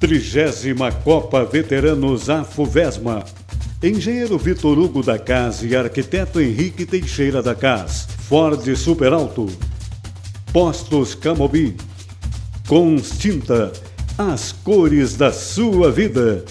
Trigésima Copa Veteranos AFUVESMA. Engenheiro Vitor Hugo da Casa e arquiteto Henrique Teixeira da Casa. Ford Super Alto. Postos Camobi. Constinta. As cores da sua vida.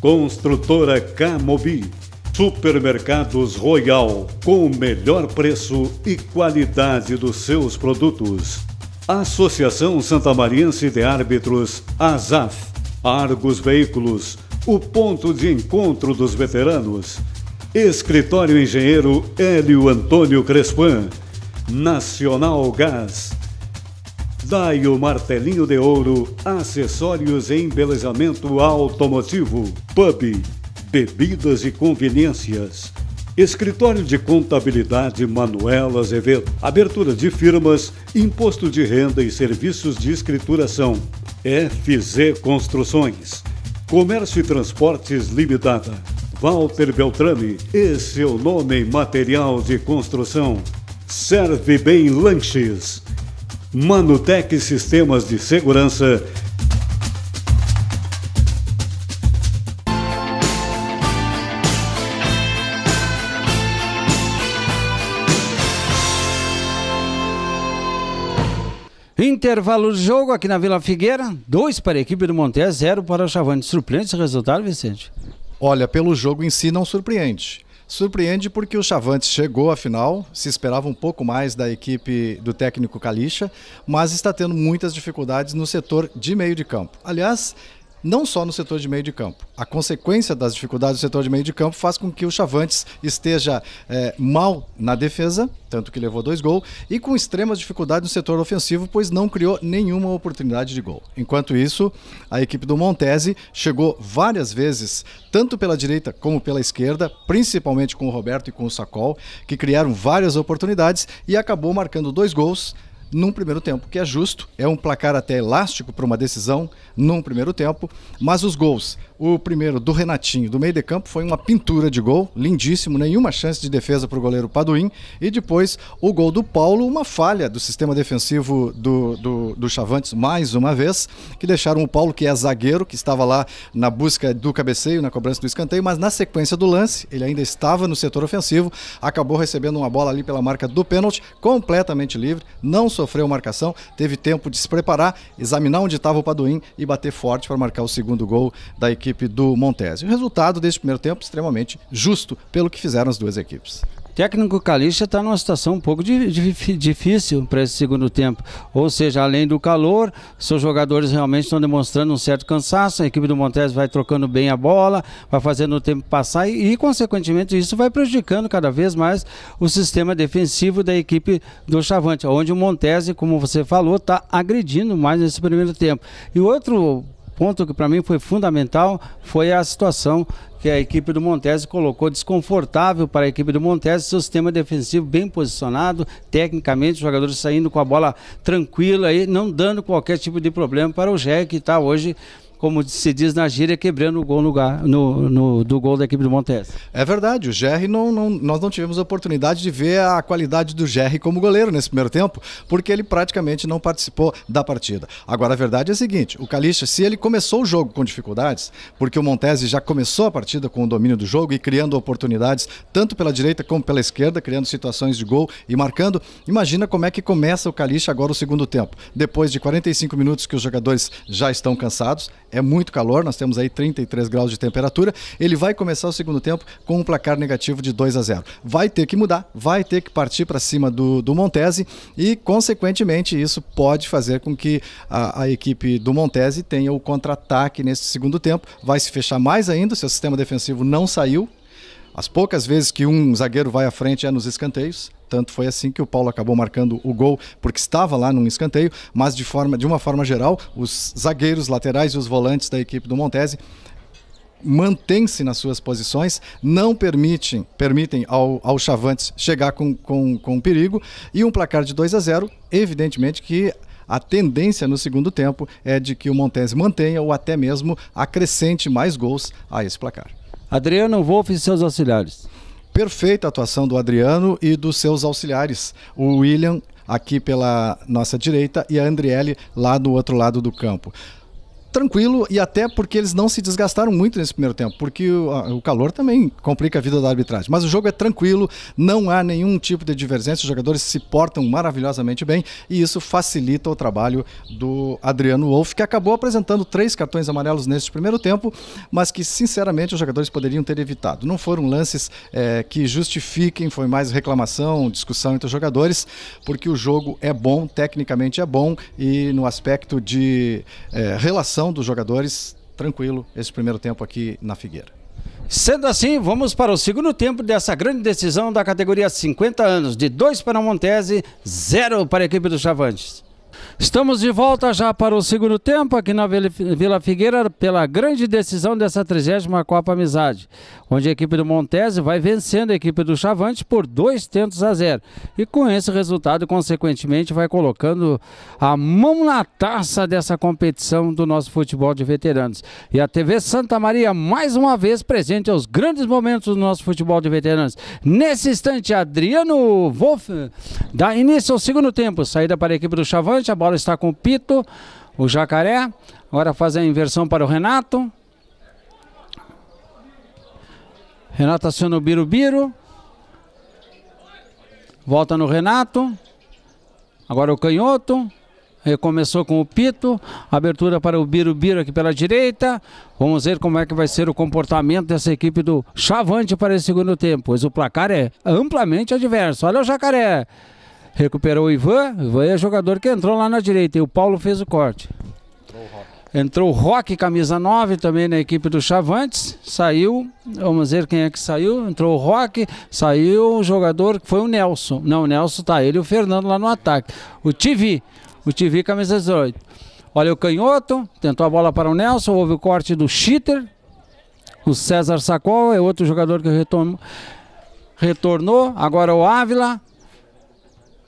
Construtora Camobi. Supermercados Royal, com o melhor preço e qualidade dos seus produtos. Associação Santamariense de Árbitros, ASAF Argos Veículos, o ponto de encontro dos veteranos. Escritório Engenheiro Hélio Antônio Crespan. Nacional Gás. Dai o Martelinho de Ouro, acessórios e embelezamento automotivo. Pub, bebidas e conveniências. Escritório de Contabilidade Manuela Azevedo. Abertura de firmas, imposto de renda e serviços de escrituração. FZ Construções. Comércio e Transportes Limitada. Walter Beltrame, esse é o nome material de construção. Serve bem lanches. Manutec Sistemas de Segurança Intervalo do jogo aqui na Vila Figueira, dois para a equipe do Montes, zero para o Chavante. Surpreende esse resultado, Vicente? Olha, pelo jogo em si não surpreende. Surpreende porque o Chavantes chegou à final, se esperava um pouco mais da equipe do técnico Calixa, mas está tendo muitas dificuldades no setor de meio de campo. Aliás, não só no setor de meio de campo. A consequência das dificuldades do setor de meio de campo faz com que o Chavantes esteja é, mal na defesa, tanto que levou dois gols, e com extremas dificuldades no setor ofensivo, pois não criou nenhuma oportunidade de gol. Enquanto isso, a equipe do Montese chegou várias vezes, tanto pela direita como pela esquerda, principalmente com o Roberto e com o Sacol, que criaram várias oportunidades e acabou marcando dois gols num primeiro tempo, que é justo, é um placar até elástico para uma decisão num primeiro tempo, mas os gols o primeiro, do Renatinho, do meio de campo, foi uma pintura de gol, lindíssimo, nenhuma chance de defesa para o goleiro Paduim. E depois, o gol do Paulo, uma falha do sistema defensivo do, do, do Chavantes, mais uma vez, que deixaram o Paulo, que é zagueiro, que estava lá na busca do cabeceio, na cobrança do escanteio, mas na sequência do lance, ele ainda estava no setor ofensivo, acabou recebendo uma bola ali pela marca do pênalti, completamente livre, não sofreu marcação, teve tempo de se preparar, examinar onde estava o Paduim e bater forte para marcar o segundo gol da equipe equipe do Montese. O resultado desse primeiro tempo extremamente justo pelo que fizeram as duas equipes. O técnico Calixa está numa situação um pouco de, de, difícil para esse segundo tempo. Ou seja, além do calor, seus jogadores realmente estão demonstrando um certo cansaço. A equipe do Montes vai trocando bem a bola, vai fazendo o tempo passar e, e, consequentemente, isso vai prejudicando cada vez mais o sistema defensivo da equipe do Chavante, onde o Montese, como você falou, está agredindo mais nesse primeiro tempo. E outro ponto que para mim foi fundamental foi a situação que a equipe do Montese colocou desconfortável para a equipe do Montese, seu sistema defensivo bem posicionado, tecnicamente, os jogadores saindo com a bola tranquila e não dando qualquer tipo de problema para o Jé, que está hoje como se diz na gíria, quebrando o gol no, no, no, do gol da equipe do Montes. É verdade, o Gerry não, não, nós não tivemos oportunidade de ver a qualidade do Gerry como goleiro nesse primeiro tempo, porque ele praticamente não participou da partida. Agora a verdade é a seguinte, o Calixa, se ele começou o jogo com dificuldades, porque o Montese já começou a partida com o domínio do jogo e criando oportunidades tanto pela direita como pela esquerda, criando situações de gol e marcando, imagina como é que começa o Calixa agora o segundo tempo. Depois de 45 minutos que os jogadores já estão cansados, é muito calor, nós temos aí 33 graus de temperatura. Ele vai começar o segundo tempo com um placar negativo de 2 a 0. Vai ter que mudar, vai ter que partir para cima do, do Montese e, consequentemente, isso pode fazer com que a, a equipe do Montese tenha o contra-ataque nesse segundo tempo. Vai se fechar mais ainda, seu sistema defensivo não saiu. As poucas vezes que um zagueiro vai à frente é nos escanteios. Tanto foi assim que o Paulo acabou marcando o gol, porque estava lá num escanteio, mas de, forma, de uma forma geral, os zagueiros laterais e os volantes da equipe do Montese mantêm-se nas suas posições, não permitem, permitem ao, ao Chavantes chegar com, com, com perigo. E um placar de 2 a 0, evidentemente que a tendência no segundo tempo é de que o Montese mantenha ou até mesmo acrescente mais gols a esse placar. Adriano Wolff e seus auxiliares. Perfeita atuação do Adriano e dos seus auxiliares, o William aqui pela nossa direita e a Andriele lá do outro lado do campo tranquilo e até porque eles não se desgastaram muito nesse primeiro tempo, porque o, a, o, calor também complica a vida da arbitragem. Mas o jogo é tranquilo, não há nenhum tipo de divergência, os jogadores se portam maravilhosamente bem e isso facilita o trabalho do Adriano Wolff, que acabou apresentando três cartões amarelos neste primeiro tempo, mas que sinceramente os jogadores poderiam ter evitado. Não foram lances é, que justifiquem, foi mais reclamação, discussão entre os jogadores, porque o jogo é bom, tecnicamente é bom e no aspecto de é, relação dos jogadores, tranquilo, esse primeiro tempo aqui na Figueira. Sendo assim, vamos para o segundo tempo dessa grande decisão da categoria 50 anos, de 2 para a Montese, 0 para a equipe dos Chavantes. Estamos de volta já para o segundo tempo aqui na Vila Figueira pela grande decisão dessa 30 Copa Amizade, onde a equipe do Montese vai vencendo a equipe do Chavante por dois tentos a zero. E com esse resultado, consequentemente, vai colocando a mão na taça dessa competição do nosso futebol de veteranos. E a TV Santa Maria, mais uma vez, presente aos grandes momentos do nosso futebol de veteranos. Nesse instante, Adriano Wolff dá início ao segundo tempo. Saída para a equipe do Chavante, a bola está com o Pito, o Jacaré. Agora faz a inversão para o Renato. Renato aciona o Birubiru. Volta no Renato. Agora o Canhoto. Recomeçou com o Pito. Abertura para o Birubiru aqui pela direita. Vamos ver como é que vai ser o comportamento dessa equipe do Chavante para esse segundo tempo. Pois o placar é amplamente adverso. Olha o Jacaré. Recuperou o Ivan. Ivan é jogador que entrou lá na direita. E o Paulo fez o corte. Entrou o Rock, camisa 9, também na equipe do Chavantes. Saiu, vamos ver quem é que saiu. Entrou o Rock, saiu o jogador que foi o Nelson. Não, o Nelson tá ele e o Fernando lá no ataque. O Tivi, o Tivi, camisa 18. Olha o canhoto, tentou a bola para o Nelson, houve o corte do Cheater. O César Sacol é outro jogador que retornou. Retornou, agora o Ávila.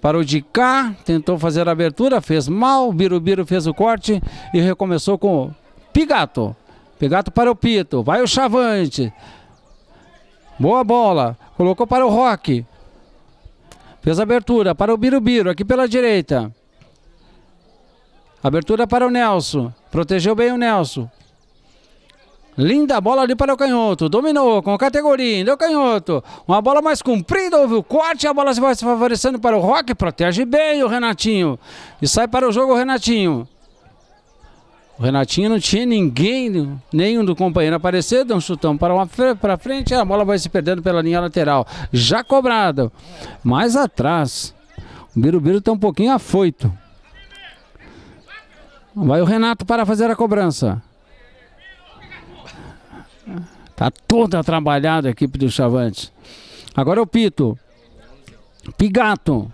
Parou de cá, tentou fazer a abertura, fez mal, Birubiru fez o corte e recomeçou com Pigato. Pigato para o Pito, vai o Chavante. Boa bola, colocou para o Roque. Fez abertura para o Birubiru, aqui pela direita. Abertura para o Nelson. Protegeu bem o Nelson. Linda bola ali para o canhoto. Dominou com categoria. Deu canhoto. Uma bola mais comprida. Houve o corte. A bola se vai se favorecendo para o Rock. Protege bem o Renatinho. E sai para o jogo o Renatinho. O Renatinho não tinha ninguém, nenhum do companheiro aparecer, deu um chutão para, uma, para frente, a bola vai se perdendo pela linha lateral. Já cobrado. Mais atrás. O Birubiru está um pouquinho afoito. Vai o Renato para fazer a cobrança. Tá toda trabalhada a equipe do Chavantes. Agora é o Pito. Pigato.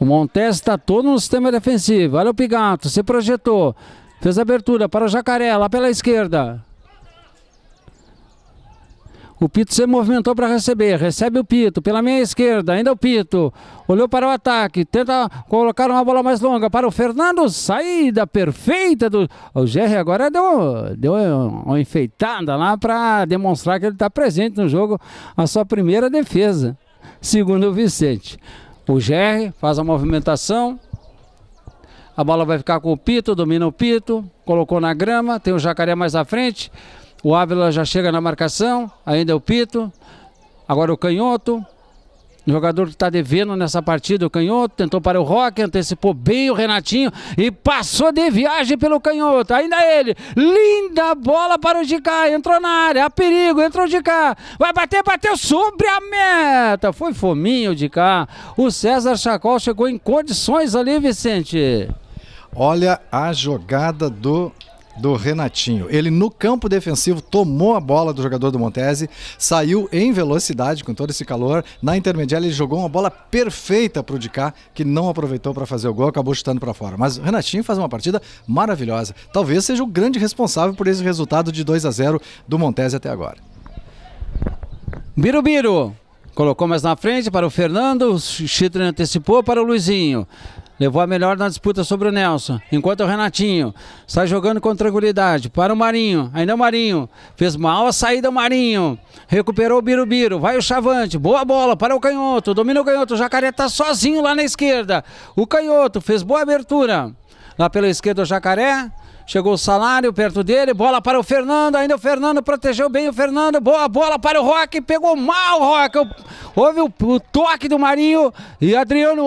O Montes está todo no sistema defensivo. Olha o Pigato, se projetou. Fez abertura para o Jacaré, lá pela esquerda. O Pito se movimentou para receber, recebe o Pito, pela minha esquerda, ainda o Pito. Olhou para o ataque, tenta colocar uma bola mais longa para o Fernando, saída perfeita do. O Gerry agora deu, deu uma enfeitada lá para demonstrar que ele está presente no jogo, a sua primeira defesa, segundo o Vicente. O Gerry faz a movimentação, a bola vai ficar com o Pito, domina o Pito, colocou na grama, tem o Jacaré mais à frente. O Ávila já chega na marcação, ainda é o Pito. Agora o Canhoto. O jogador que está devendo nessa partida, o Canhoto, tentou para o Rock, antecipou bem o Renatinho e passou de viagem pelo Canhoto. Ainda ele, linda bola para o Dicá, entrou na área, a perigo, entrou o Dicá, vai bater, bateu sobre a meta. Foi fominho o Dicá. O César Chacol chegou em condições ali, Vicente. Olha a jogada do do Renatinho. Ele no campo defensivo tomou a bola do jogador do Montese, saiu em velocidade com todo esse calor. Na intermediária ele jogou uma bola perfeita para o Dicá, que não aproveitou para fazer o gol, acabou chutando para fora. Mas o Renatinho faz uma partida maravilhosa. Talvez seja o grande responsável por esse resultado de 2 a 0 do Montese até agora. Birubiru colocou mais na frente para o Fernando, o Chitrin antecipou para o Luizinho levou a melhor na disputa sobre o Nelson, enquanto o Renatinho está jogando com tranquilidade para o Marinho, ainda o Marinho, fez mal a saída o Marinho, recuperou o Birubiru, vai o Chavante, boa bola para o Canhoto, domina o Canhoto, o Jacaré está sozinho lá na esquerda, o Canhoto fez boa abertura, lá pela esquerda o Jacaré, Chegou o salário perto dele, bola para o Fernando, ainda o Fernando protegeu bem o Fernando, boa bola para o Rock, pegou mal o Rock. Houve o, o toque do Marinho e Adriano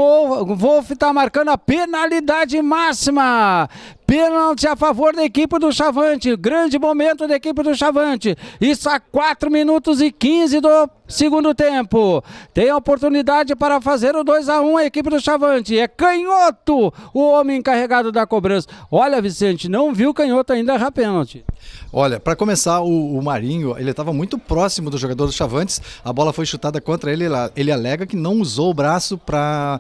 Wolff está marcando a penalidade máxima. Pênalti a favor da equipe do Chavante. Grande momento da equipe do Chavante. Isso a 4 minutos e 15 do segundo tempo. Tem a oportunidade para fazer o 2 a 1 um, a equipe do Chavante. É Canhoto, o homem encarregado da cobrança. Olha, Vicente, não viu Canhoto ainda errar pênalti. Olha, para começar, o, o, Marinho, ele estava muito próximo do jogador do Chavantes. A bola foi chutada contra ele. Ele, ele alega que não usou o braço para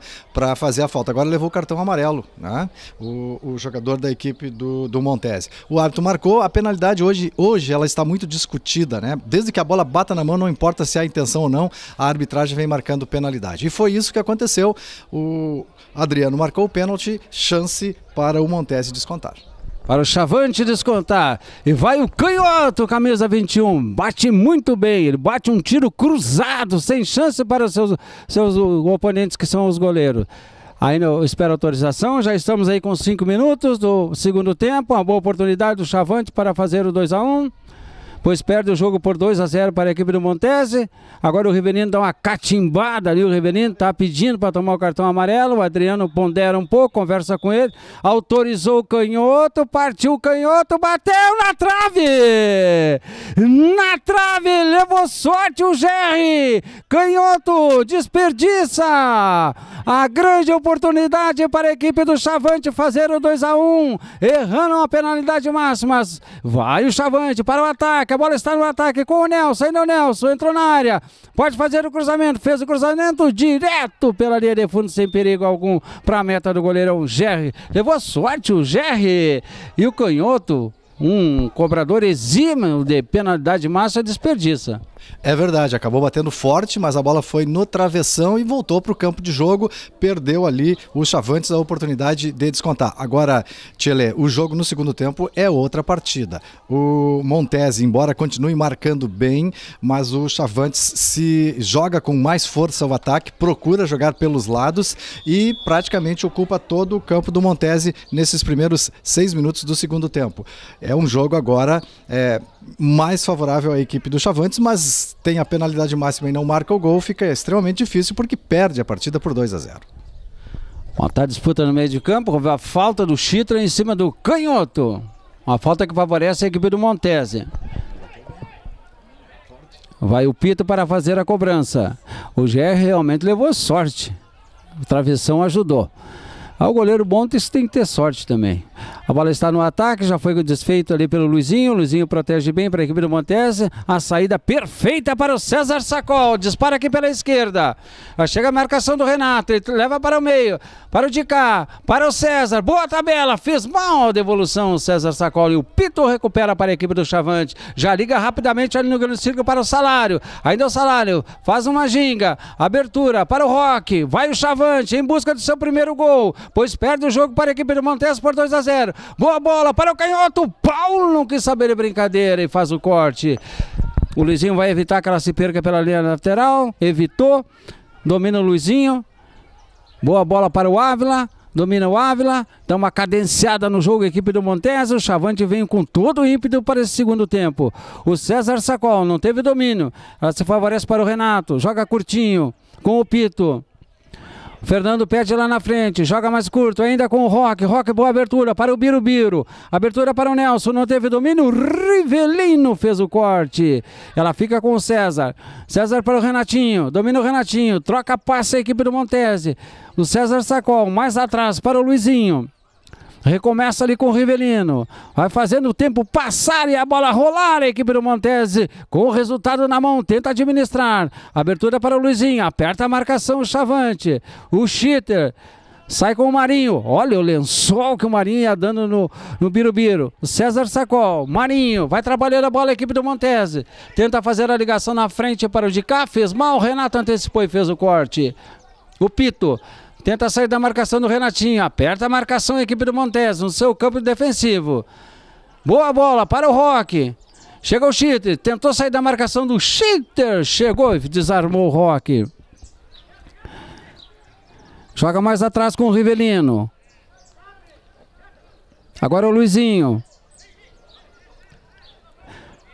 fazer a falta. Agora levou o cartão amarelo. Né? O, o jogador da equipe do, do Montese. O árbitro marcou, a penalidade hoje, hoje ela está muito discutida, né? Desde que a bola bata na mão, não importa se há intenção ou não, a arbitragem vem marcando penalidade. E foi isso que aconteceu. O Adriano marcou o pênalti, chance para o Montese descontar para o Chavante descontar. E vai o canhoto, camisa 21. Bate muito bem. Ele bate um tiro cruzado, sem chance para seus, seus oponentes que são os goleiros. Aí eu espero autorização, já estamos aí com cinco minutos do segundo tempo, uma boa oportunidade do Chavante para fazer o 2 a 1 um pois perde o jogo por 2 a 0 para a equipe do Montese. Agora o Riverino dá uma catimbada ali, o Riverino está pedindo para tomar o cartão amarelo. O Adriano pondera um pouco, conversa com ele, autorizou o canhoto, partiu o canhoto, bateu na trave! Na trave, levou sorte o Gerry! Canhoto desperdiça! A grande oportunidade para a equipe do Chavante fazer o 2 a 1 errando a penalidade máxima. Vai o Chavante para o ataque ataque, a bola está no ataque com o Nelson, ainda o Nelson, entrou na área, pode fazer o cruzamento, fez o cruzamento direto pela linha de fundo, sem perigo algum, para a meta do goleirão é Gerry. Levou a sorte o Gerry e o canhoto, um cobrador exímio de penalidade massa, desperdiça. É verdade, acabou batendo forte, mas a bola foi no travessão e voltou para o campo de jogo, perdeu ali o Chavantes a oportunidade de descontar. Agora, Tchele, o jogo no segundo tempo é outra partida. O Montese, embora continue marcando bem, mas o Chavantes se joga com mais força ao ataque, procura jogar pelos lados e praticamente ocupa todo o campo do Montese nesses primeiros seis minutos do segundo tempo. É um jogo agora é, mais favorável à equipe do Chavantes, mas tem a penalidade máxima e não marca o gol, fica extremamente difícil porque perde a partida por 2 a 0. Bom, tá disputa no meio de campo, a falta do Chitra em cima do Canhoto. Uma falta que favorece a equipe do Montese. Vai o Pito para fazer a cobrança. O GR realmente levou sorte. O travessão ajudou. Ah, o goleiro Bontes tem que ter sorte também. A bola está no ataque, já foi desfeito ali pelo Luizinho. Luizinho protege bem para a equipe do Montese. A saída perfeita para o César Sacol. Dispara aqui pela esquerda. Chega a marcação do Renato. Ele leva para o meio. Para o de cá. Para o César. Boa tabela. Fez mal a devolução o César Sacol. E o Pito recupera para a equipe do Chavante. Já liga rapidamente ali no grande círculo para o Salário. Ainda o Salário. Faz uma ginga. Abertura para o Rock. Vai o Chavante em busca do seu primeiro gol. Pois perde o jogo para a equipe do Montese por 2 a 0. 0. Boa bola para o canhoto. Paulo não quis saber de brincadeira e faz o corte. O Luizinho vai evitar que ela se perca pela linha lateral. Evitou. Domina o Luizinho. Boa bola para o Ávila. Domina o Ávila, dá uma cadenciada no jogo, equipe do Montes. O Chavante vem com todo o ímpeto para esse segundo tempo. O César Sacol não teve domínio. Ela se favorece para o Renato. Joga curtinho com o Pito. Fernando pede lá na frente, joga mais curto, ainda com o Rock. Rock, boa abertura para o Biro Biro. Abertura para o Nelson, não teve domínio. Rivelino fez o corte. Ela fica com o César. César para o Renatinho, domina o Renatinho. Troca passe a equipe do Montese. O César Sacol mais atrás para o Luizinho. Recomeça ali com o Rivelino. Vai fazendo o tempo passar e a bola rolar. A equipe do Montese com o resultado na mão. Tenta administrar. Abertura para o Luizinho. Aperta a marcação o Chavante. O Cheater. Sai com o Marinho. Olha o lençol que o Marinho ia dando no, no Birubiru. O César Sacol. Marinho vai trabalhando a bola a equipe do Montese. Tenta fazer a ligação na frente para o Dicá. Fez mal. Renato antecipou e fez o corte. O Pito. Tenta sair da marcação do Renatinho. Aperta a marcação a equipe do Montes no seu campo defensivo. Boa bola para o Rock. Chega o Cheater. Tentou sair da marcação do Cheater. Chegou e desarmou o Rock. Joga mais atrás com o Rivelino. Agora o Luizinho.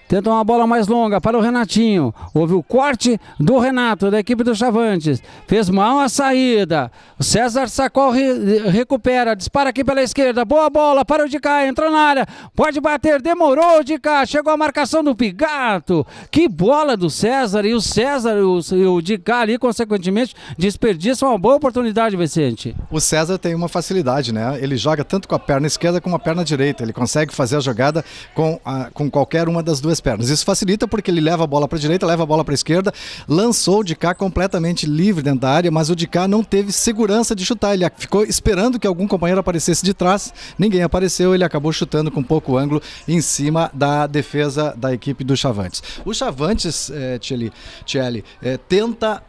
Tenta uma bola mais longa para o Renatinho. Houve o corte do Renato, da equipe do Chavantes. Fez mal a saída. O César Sacol re recupera. Dispara aqui pela esquerda. Boa bola para o Dicá. Entrou na área. Pode bater. Demorou o Dicá. Chegou a marcação do Pigato. Que bola do César. E o César e o de cá ali, consequentemente, desperdiçam uma boa oportunidade, Vicente. O César tem uma facilidade, né? Ele joga tanto com a perna esquerda como a perna direita. Ele consegue fazer a jogada com, a, com qualquer uma das duas duas pernas. Isso facilita porque ele leva a bola para a direita, leva a bola para a esquerda, lançou o Dicá completamente livre dentro da área, mas o Dicá não teve segurança de chutar. Ele ficou esperando que algum companheiro aparecesse de trás, ninguém apareceu, ele acabou chutando com pouco ângulo em cima da defesa da equipe do Chavantes. O Chavantes, é, Tcheli, Tcheli é, tenta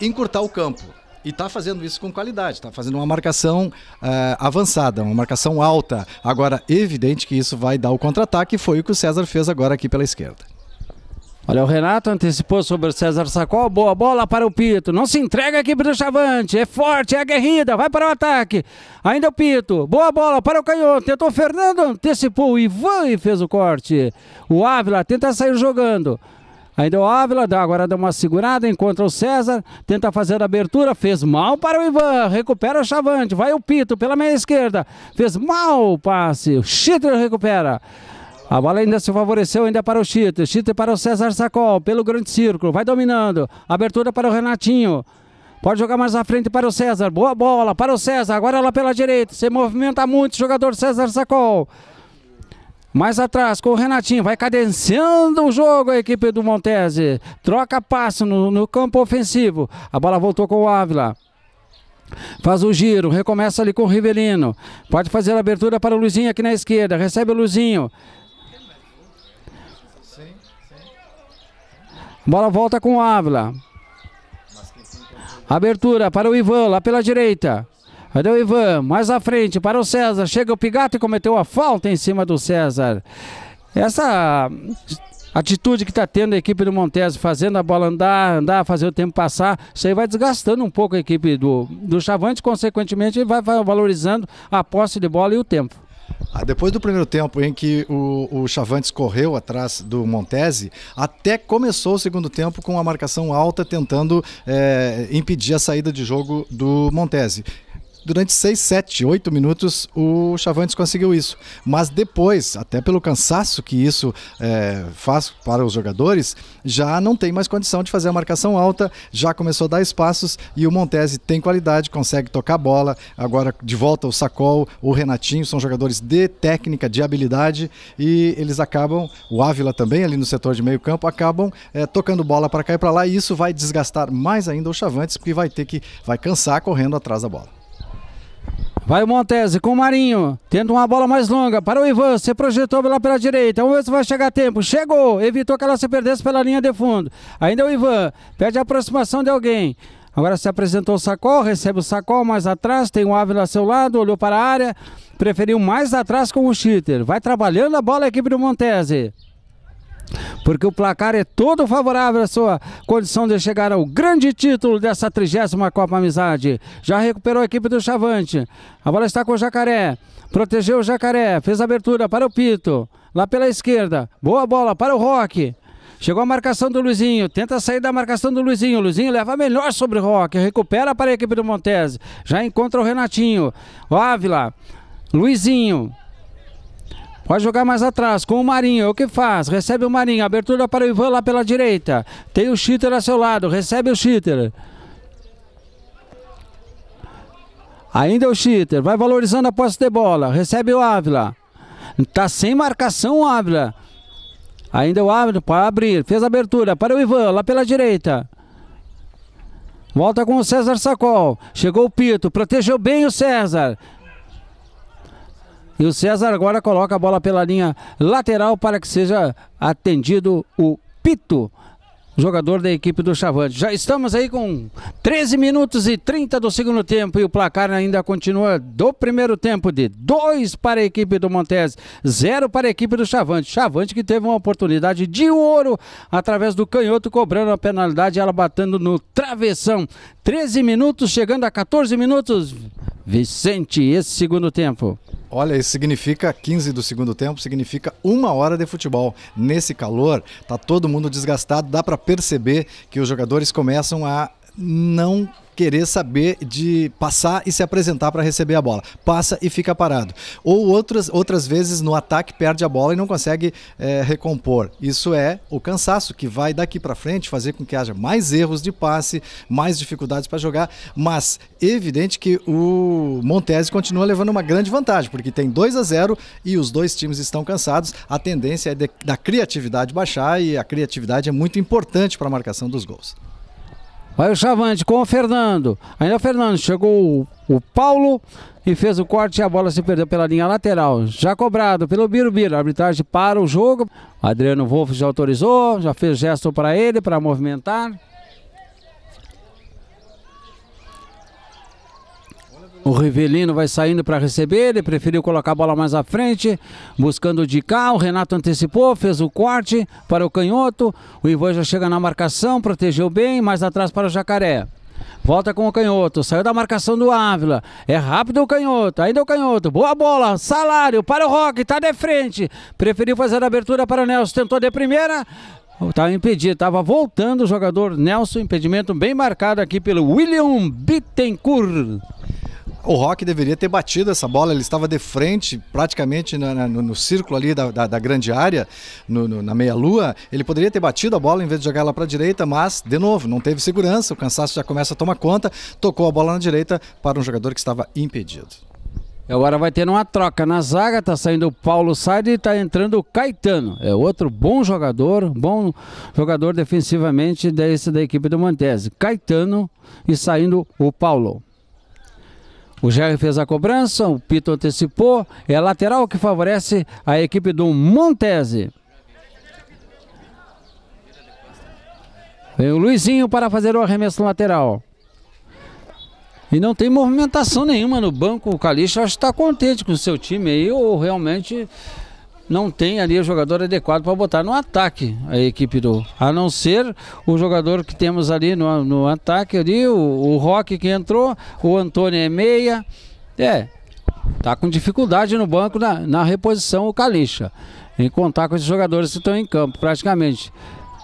encurtar o campo. E está fazendo isso com qualidade, está fazendo uma marcação uh, avançada, uma marcação alta. Agora, evidente que isso vai dar o contra-ataque, foi o que o César fez agora aqui pela esquerda. Olha, o Renato antecipou sobre o César Sacol. Boa bola para o Pito. Não se entrega aqui para o Chavante. É forte, é aguerrida. Vai para o ataque. Ainda o Pito. Boa bola para o Canhoto. Tentou o Fernando. Antecipou o Ivan e fez o corte. O Ávila tenta sair jogando. Ainda ah, o Ávila, agora dá uma segurada, encontra o César, tenta fazer a abertura, fez mal para o Ivan, recupera o Chavante, vai o Pito pela meia esquerda, fez mal o passe, o Schitter recupera. A bola ainda se favoreceu ainda para o Chitre, Chitre para o César Sacol, pelo grande círculo. Vai dominando. Abertura para o Renatinho. Pode jogar mais à frente para o César. Boa bola para o César. Agora lá pela direita. Se movimenta muito o jogador César Sacol. Mais atrás com o Renatinho, vai cadenciando o jogo a equipe do Montese. Troca passo no, no campo ofensivo. A bola voltou com o Ávila. Faz o giro, recomeça ali com o Rivelino. Pode fazer a abertura para o Luzinho aqui na esquerda. Recebe o Luzinho. Bola volta com o Ávila. Abertura para o Ivan lá pela direita. Cadê o Ivan? Mais à frente para o César. Chega o Pigato e cometeu a falta em cima do César. Essa atitude que está tendo a equipe do Montese, fazendo a bola andar, andar, fazer o tempo passar, isso aí vai desgastando um pouco a equipe do, do Chavante, consequentemente, vai, vai valorizando a posse de bola e o tempo. Ah, depois do primeiro tempo em que o, o Chavantes correu atrás do Montese, até começou o segundo tempo com a marcação alta tentando é, impedir a saída de jogo do Montese durante 6, 7, 8 minutos o Chavantes conseguiu isso. Mas depois, até pelo cansaço que isso é, faz para os jogadores, já não tem mais condição de fazer a marcação alta, já começou a dar espaços e o Montese tem qualidade, consegue tocar a bola. Agora de volta o Sacol, o Renatinho, são jogadores de técnica, de habilidade e eles acabam, o Ávila também ali no setor de meio campo, acabam é, tocando bola para cá e para lá e isso vai desgastar mais ainda o Chavantes, porque vai ter que, vai cansar correndo atrás da bola. Vai o Montese com o Marinho. tendo uma bola mais longa para o Ivan. Se projetou lá pela direita. Vamos ver se vai chegar a tempo. Chegou. Evitou que ela se perdesse pela linha de fundo. Ainda é o Ivan. Pede a aproximação de alguém. Agora se apresentou o Sacol. Recebe o Sacol mais atrás. Tem o Ávila a seu lado. Olhou para a área. Preferiu mais atrás com o Cheater. Vai trabalhando a bola a equipe do Montese porque o placar é todo favorável à sua condição de chegar ao grande título dessa trigésima Copa Amizade. Já recuperou a equipe do Chavante. A bola está com o Jacaré. Protegeu o Jacaré. Fez abertura para o Pito. Lá pela esquerda. Boa bola para o Roque. Chegou a marcação do Luizinho, tenta sair da marcação do Luizinho. Luizinho leva melhor sobre o Roque, recupera para a equipe do Montese. Já encontra o Renatinho. O Ávila, Luizinho, Vai jogar mais atrás com o Marinho. É o que faz? Recebe o Marinho. Abertura para o Ivan lá pela direita. Tem o Cheater a seu lado. Recebe o Cheater. Ainda é o Cheater. Vai valorizando a posse de bola. Recebe o Ávila. Está sem marcação o Ávila. Ainda é o Ávila para abrir. Fez a abertura para o Ivan lá pela direita. Volta com o César Sacol. Chegou o Pito. Protegeu bem o César. E o César agora coloca a bola pela linha lateral para que seja atendido o Pito jogador da equipe do Chavante. Já estamos aí com 13 minutos e 30 do segundo tempo e o placar ainda continua do primeiro tempo de 2 para a equipe do Montes, 0 para a equipe do Chavante. Chavante que teve uma oportunidade de ouro através do canhoto cobrando a penalidade, ela batendo no travessão. 13 minutos, chegando a 14 minutos. Vicente, esse segundo tempo. Olha, isso significa 15 do segundo tempo, significa uma hora de futebol. Nesse calor, tá todo mundo desgastado, dá para perceber que os jogadores começam a não querer saber de passar e se apresentar para receber a bola. Passa e fica parado. Ou outras, outras vezes no ataque perde a bola e não consegue é, recompor. Isso é o cansaço que vai daqui para frente fazer com que haja mais erros de passe, mais dificuldades para jogar, mas evidente que o Montese continua levando uma grande vantagem, porque tem 2 a 0 e os dois times estão cansados. A tendência é de, da criatividade baixar e a criatividade é muito importante para a marcação dos gols. Aí o Chavante com o Fernando. Ainda o Fernando chegou o, o Paulo e fez o corte e a bola se perdeu pela linha lateral. Já cobrado pelo Birubiru. A arbitragem para o jogo. Adriano Wolff já autorizou, já fez gesto para ele para movimentar. O Rivelino vai saindo para receber, ele preferiu colocar a bola mais à frente, buscando de cá. O Renato antecipou, fez o corte para o canhoto. O Ivan já chega na marcação, protegeu bem, mais atrás para o Jacaré. Volta com o canhoto, saiu da marcação do Ávila. É rápido o canhoto, ainda o canhoto. Boa bola, salário para o Rock, Está de frente. Preferiu fazer a abertura para o Nelson, tentou de primeira. Estava tá impedido, estava voltando o jogador Nelson. Impedimento bem marcado aqui pelo William Bittencourt o Rock deveria ter batido essa bola, ele estava de frente, praticamente na, na, no, no, círculo ali da, da, da grande área, no, no, na meia-lua. Ele poderia ter batido a bola em vez de jogar ela para a direita, mas, de novo, não teve segurança, o cansaço já começa a tomar conta, tocou a bola na direita para um jogador que estava impedido. Agora vai ter uma troca na zaga, tá saindo o Paulo Said e tá entrando o Caetano. É outro bom jogador, bom jogador defensivamente desse da equipe do Montese. Caetano e saindo o Paulo. O Jair fez a cobrança, o Pito antecipou. É lateral que favorece a equipe do Montese. Vem o Luizinho para fazer o arremesso lateral. E não tem movimentação nenhuma no banco. O Calixto acho que está contente com o seu time aí, ou realmente não tem ali o jogador adequado para botar no ataque a equipe do. A não ser o jogador que temos ali no, no ataque ali, o, o Rock que entrou, o Antônio é meia. É, tá com dificuldade no banco na, na reposição o Calixa. Em contar com esses jogadores que estão em campo, praticamente.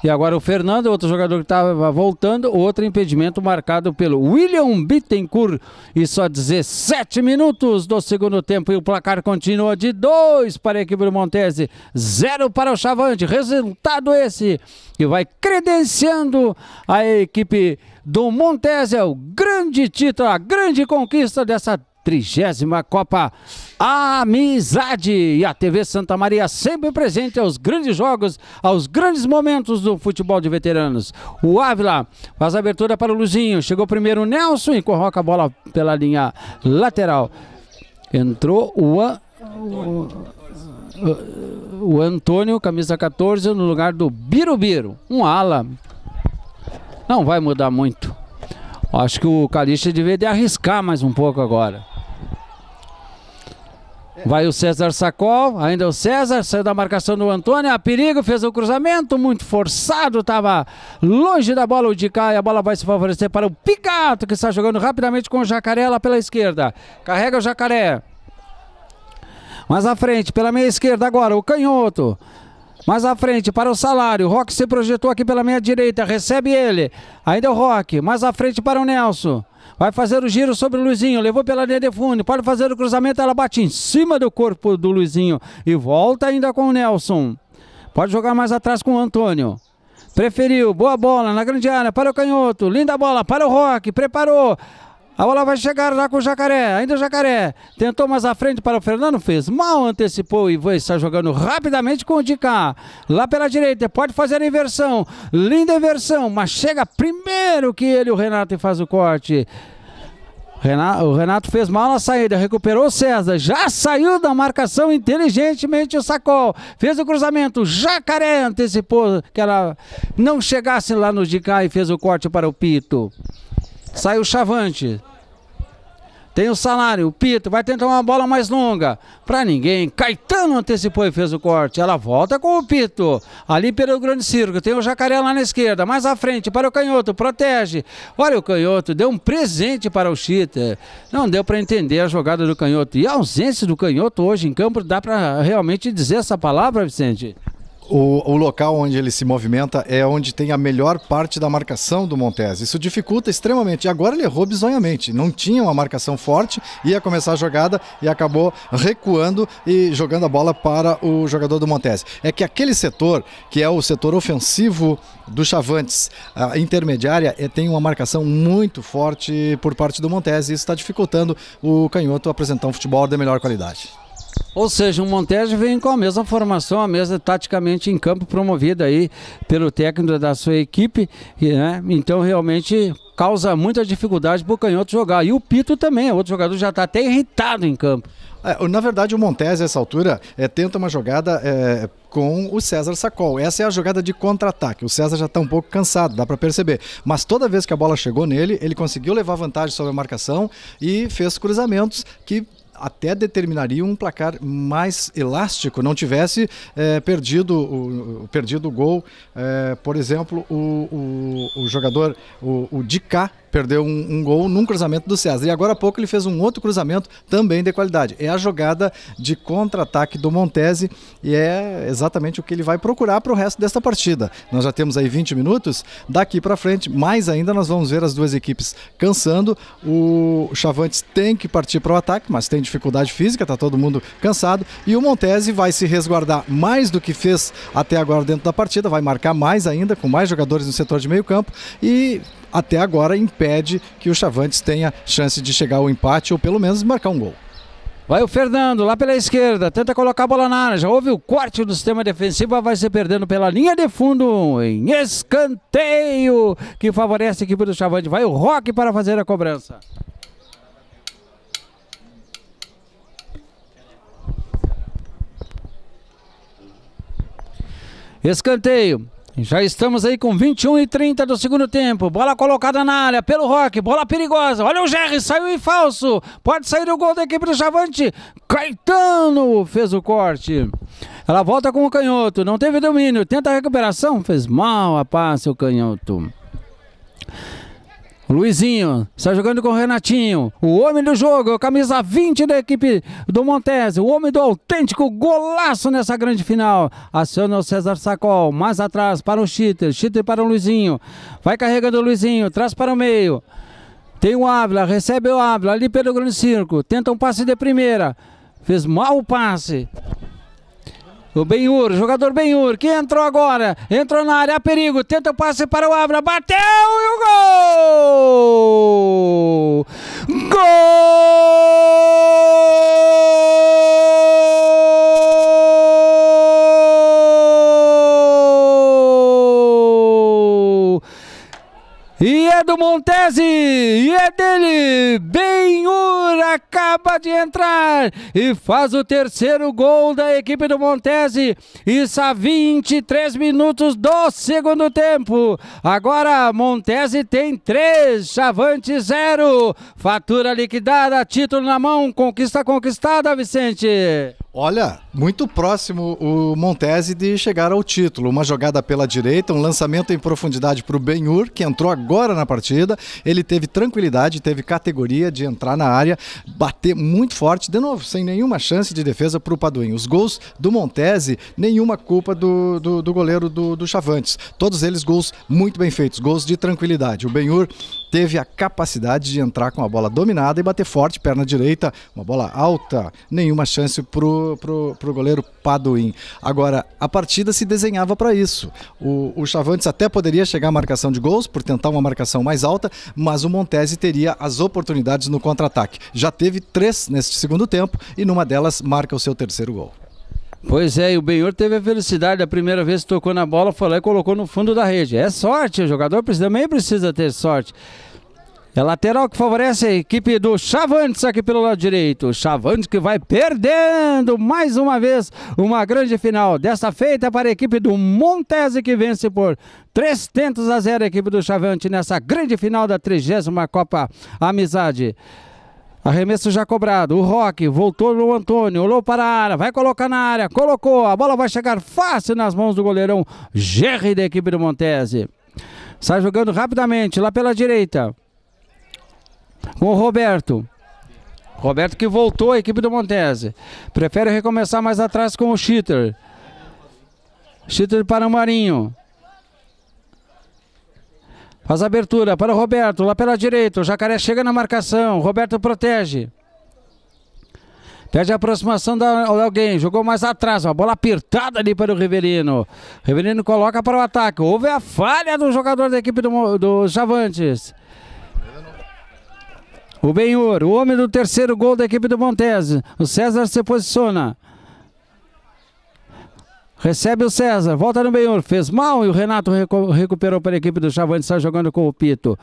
E agora o Fernando, outro jogador que estava voltando, outro impedimento marcado pelo William Bittencourt. E só 17 minutos do segundo tempo e o placar continua de 2 para a equipe do Montese, 0 para o Chavante. Resultado esse que vai credenciando a equipe do Montese, é o grande título, a grande conquista dessa trigésima Copa Amizade. E a TV Santa Maria sempre presente aos grandes jogos, aos grandes momentos do futebol de veteranos. O Ávila faz a abertura para o Luzinho. Chegou primeiro o Nelson e corroca a bola pela linha lateral. Entrou o... An... o... Antônio, camisa 14, no lugar do Birubiru, um ala. Não vai mudar muito. Acho que o Calixto deveria arriscar mais um pouco agora. Vai o César Sacol, ainda é o César, saiu da marcação do Antônio, a perigo, fez o cruzamento, muito forçado, estava longe da bola o Dicá e a bola vai se favorecer para o Picato, que está jogando rapidamente com o Jacaré lá pela esquerda. Carrega o Jacaré. Mais à frente, pela meia esquerda agora, o Canhoto. Mais à frente, para o salário. O Rock se projetou aqui pela meia direita. Recebe ele. Ainda é o Rock. Mais à frente para o Nelson. Vai fazer o giro sobre o Luizinho, levou pela linha de fundo, pode fazer o cruzamento, ela bate em cima do corpo do Luizinho e volta ainda com o Nelson. Pode jogar mais atrás com o Antônio. Preferiu, boa bola na grande área para o canhoto, linda bola para o Rock, preparou. A bola vai chegar lá com o Jacaré, ainda o Jacaré. Tentou mais à frente para o Fernando, fez mal, antecipou e vai estar jogando rapidamente com o Dicá. Lá pela direita, pode fazer a inversão. Linda inversão, mas chega primeiro que ele, o Renato, e faz o corte. Renato, o Renato fez mal na saída, recuperou o César, já saiu da marcação inteligentemente o Sacol, fez o cruzamento, Jacaré antecipou que ela não chegasse lá no Dicá e fez o corte para o Pito. Sai o Chavante. Tem o salário, o Pito vai tentar uma bola mais longa. Para ninguém. Caetano antecipou e fez o corte. Ela volta com o Pito. Ali pelo grande circo. Tem o Jacaré lá na esquerda. Mais à frente para o Canhoto. Protege. Olha o Canhoto. Deu um presente para o Chita. Não deu para entender a jogada do Canhoto. E a ausência do Canhoto hoje em campo dá para realmente dizer essa palavra, Vicente? O, o, local onde ele se movimenta é onde tem a melhor parte da marcação do Montes. Isso dificulta extremamente. E agora ele errou bizonhamente. Não tinha uma marcação forte, ia começar a jogada e acabou recuando e jogando a bola para o jogador do Montes. É que aquele setor, que é o setor ofensivo do Chavantes, a intermediária, é, tem uma marcação muito forte por parte do Montes. E isso está dificultando o canhoto apresentar um futebol de melhor qualidade. Ou seja, o Montes vem com a mesma formação, a mesma taticamente em campo promovida aí pelo técnico da sua equipe, né? Então realmente causa muita dificuldade para o canhoto jogar. E o Pito também, outro jogador já está até irritado em campo. É, na verdade, o Montes, essa altura, é, tenta uma jogada é, com o César Sacol. Essa é a jogada de contra-ataque. O César já está um pouco cansado, dá para perceber. Mas toda vez que a bola chegou nele, ele conseguiu levar vantagem sobre a marcação e fez cruzamentos que até determinaria um placar mais elástico, não tivesse é, perdido, o, perdido gol. É, por exemplo, o, o, o jogador, o, o Dicá, perdeu um, um, gol num cruzamento do César. E agora há pouco ele fez um outro cruzamento também de qualidade. É a jogada de contra-ataque do Montese e é exatamente o que ele vai procurar para o resto desta partida. Nós já temos aí 20 minutos, daqui para frente, mais ainda nós vamos ver as duas equipes cansando. O Chavantes tem que partir para o ataque, mas tem dificuldade física, está todo mundo cansado e o Montese vai se resguardar mais do que fez até agora dentro da partida, vai marcar mais ainda com mais jogadores no setor de meio-campo e até agora impede que o Chavantes tenha chance de chegar ao empate ou pelo menos marcar um gol. Vai o Fernando lá pela esquerda, tenta colocar a bola na área. Já houve o corte do sistema defensivo, vai se perdendo pela linha de fundo em escanteio que favorece a equipe do Chavante. Vai o Roque para fazer a cobrança. Escanteio. Já estamos aí com 21 e 30 do segundo tempo. Bola colocada na área pelo Rock. Bola perigosa. Olha o Jerry, saiu em falso. Pode sair o gol da equipe do Chavante. Caetano fez o corte. Ela volta com o canhoto. Não teve domínio. Tenta a recuperação. Fez mal a passe o canhoto. Luizinho, está jogando com o Renatinho. O homem do jogo, camisa 20 da equipe do Montese. O homem do autêntico golaço nessa grande final. Aciona o César Sacol. Mais atrás para o Chitter, Chitter para o Luizinho. Vai carregando o Luizinho. Traz para o meio. Tem o Ávila. Recebe o Ávila. Ali pelo grande circo. Tenta um passe de primeira. Fez mal o passe. O Benhur, jogador Benhur, que entrou agora, entrou na área, a perigo, tenta o passe para o Abra, bateu e o gol! Gol! do Montese e é dele. Benhur acaba de entrar e faz o terceiro gol da equipe do Montese. Isso a 23 minutos do segundo tempo. Agora Montese tem 3, Chavante 0. Fatura liquidada, título na mão, conquista conquistada, Vicente. Olha, muito próximo o Montese de chegar ao título. Uma jogada pela direita, um lançamento em profundidade para o Benhur, que entrou agora na partida. Ele teve tranquilidade, teve categoria de entrar na área, bater muito forte, de novo, sem nenhuma chance de defesa para o Paduim. Os gols do Montese, nenhuma culpa do, do, do goleiro do, do, Chavantes. Todos eles gols muito bem feitos, gols de tranquilidade. O Benhur teve a capacidade de entrar com a bola dominada e bater forte, perna direita, uma bola alta, nenhuma chance para o pro, pro, goleiro Paduim. Agora, a partida se desenhava para isso. O, o Chavantes até poderia chegar à marcação de gols, por tentar uma marcação mais alta, mas o Montese teria as oportunidades no contra-ataque. Já teve três neste segundo tempo e numa delas marca o seu terceiro gol. Pois é, e o Benhor teve a felicidade da primeira vez que tocou na bola, foi lá e colocou no fundo da rede. É sorte, o jogador também precisa ter sorte. É lateral que favorece a equipe do Chavantes aqui pelo lado direito. Chavantes que vai perdendo mais uma vez uma grande final. Desta feita para a equipe do Montese que vence por três tentos a zero a equipe do Chavante nessa grande final da 30 Copa Amizade. Arremesso já cobrado. O Rock voltou no Antônio. Olhou para a área. Vai colocar na área. Colocou. A bola vai chegar fácil nas mãos do goleirão Gerry da equipe do Montese. Sai jogando rapidamente lá pela direita com o Roberto. Roberto que voltou à equipe do Montese. Prefere recomeçar mais atrás com o Cheater. Cheater para o Marinho. Faz abertura para o Roberto, lá pela direita. O Jacaré chega na marcação. Roberto protege. Pede a aproximação da, de alguém. Jogou mais atrás. Uma bola apertada ali para o Riverino. Riverino coloca para o ataque. Houve a falha do jogador da equipe do, do Javantes. O Benhor, o homem do terceiro gol da equipe do Montese. O César se posiciona. Recebe o César, volta no Benhor. Fez mal e o Renato recu recuperou para a equipe do Chavante. Está jogando com o Pito.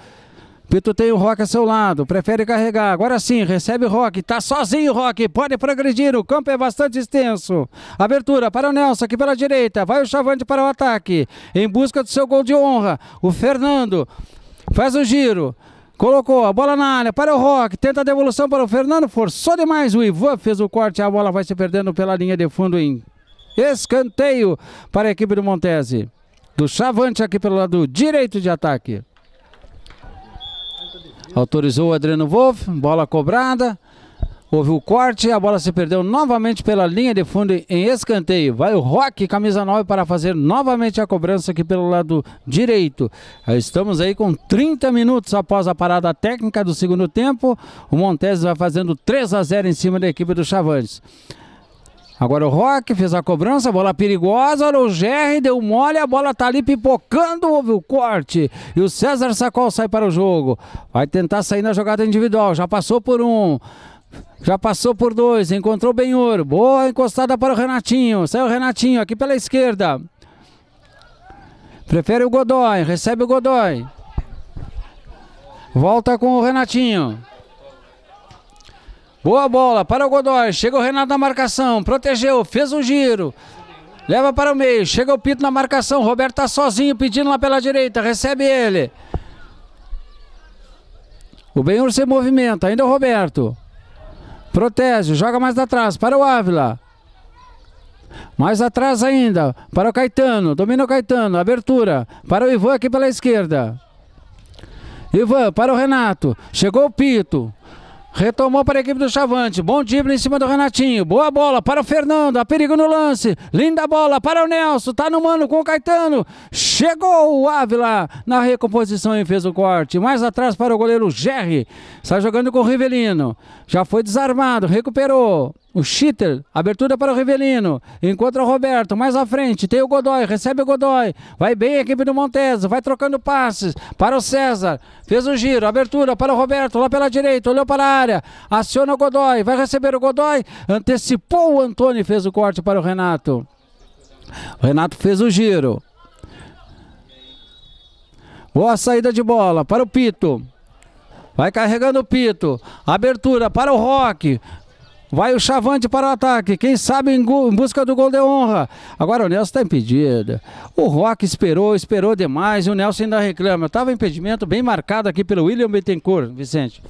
Pito tem o Rock a seu lado, prefere carregar. Agora sim, recebe o Rock, está sozinho o Rock, pode progredir, o campo é bastante extenso. Abertura para o Nelson aqui pela direita, vai o Chavante para o ataque, em busca do seu gol de honra. O Fernando faz o giro, Colocou a bola na área para o Rock. Tenta a devolução para o Fernando. Forçou demais. O Ivan fez o corte. A bola vai se perdendo pela linha de fundo em escanteio para a equipe do Montese. Do Chavante aqui pelo lado direito de ataque. Autorizou o Adriano Wolff. Bola cobrada. Houve o corte, a bola se perdeu novamente pela linha de fundo em escanteio. Vai o Rock, camisa 9, para fazer novamente a cobrança aqui pelo lado direito. Eh, estamos aí com 30 minutos após a parada técnica do segundo tempo. O Montes vai fazendo 3 a 0 em cima da equipe do Chavantes. Agora o Rock fez a cobrança, bola perigosa, olha o Gerry, deu mole, a bola tá ali pipocando, houve o corte. E o César Sacol sai para o jogo. Vai tentar sair na jogada individual, já passou por um. Já passou por dois, encontrou ouro. Boa encostada para o Renatinho. Sai o Renatinho aqui pela esquerda. Prefere o Godoy, recebe o Godoy. Volta com o Renatinho. Boa bola para o Godoy. Chega o Renato na marcação. Protegeu, fez um giro. Leva para o meio. Chega o Pito na marcação. Roberto está sozinho pedindo lá pela direita. Recebe ele. O Benhur se movimenta. Ainda é o Roberto. Protege, joga mais atrás, para o Ávila. Mais atrás ainda, para o Caetano, domina o Caetano, abertura, para o Ivan aqui pela esquerda. Ivan, para o Renato, chegou o Pito, Retomou para a equipe do Chavante. Bom drible em cima do Renatinho. Boa bola para o Fernando. Há perigo no lance. Linda bola para o Nelson. Tá no mano com o Caetano. Chegou o Ávila na recomposição e fez o corte. Mais atrás para o goleiro Gerry. Está jogando com o Rivelino. Já foi desarmado. Recuperou. O Cheater, abertura para o Rivelino. Encontra o Roberto, mais à frente. Tem o Godoy, recebe o Godoy. Vai bem a equipe do Montes, vai trocando passes para o César. Fez o giro, abertura para o Roberto, lá pela direita, olhou para a área. Aciona o Godoy, vai receber o Godoy. Antecipou o Antônio e fez o corte para o Renato. O Renato fez o giro. Boa saída de bola para o Pito. Vai carregando o Pito. Abertura para o Rock. Vai o Chavante para o ataque. Quem sabe em, em busca do gol de honra. Agora o Nelson está impedido. O Rock esperou, esperou demais. E o Nelson ainda reclama. Estava impedimento bem marcado aqui pelo William Bittencourt, Vicente.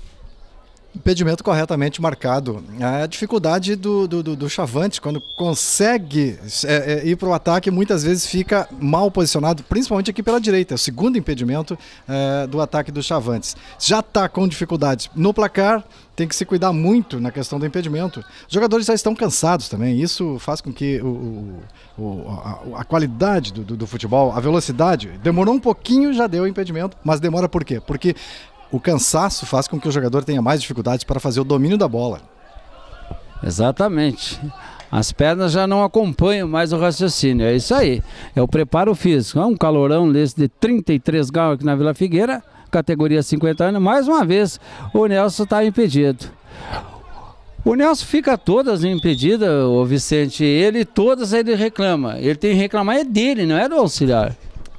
Impedimento corretamente marcado. A dificuldade do, do, do, do Chavante, quando consegue é, é, ir para o ataque, muitas vezes fica mal posicionado, principalmente aqui pela direita. É o segundo impedimento é, do ataque do Chavantes. Já está com dificuldades no placar, tem que se cuidar muito na questão do impedimento. Os jogadores já estão cansados também, isso faz com que o, o a, a, qualidade do, do, do, futebol, a velocidade, demorou um pouquinho, já deu impedimento, mas demora por quê? Porque o cansaço faz com que o jogador tenha mais dificuldades para fazer o domínio da bola. Exatamente. As pernas já não acompanham mais o raciocínio. É isso aí. É o preparo físico. É um calorão desse de 33 graus aqui na Vila Figueira, categoria 50 anos. Mais uma vez, o Nelson está impedido. O Nelson fica todas impedida, o Vicente. Ele, todas ele reclama. Ele tem que reclamar é dele, não é do auxiliar.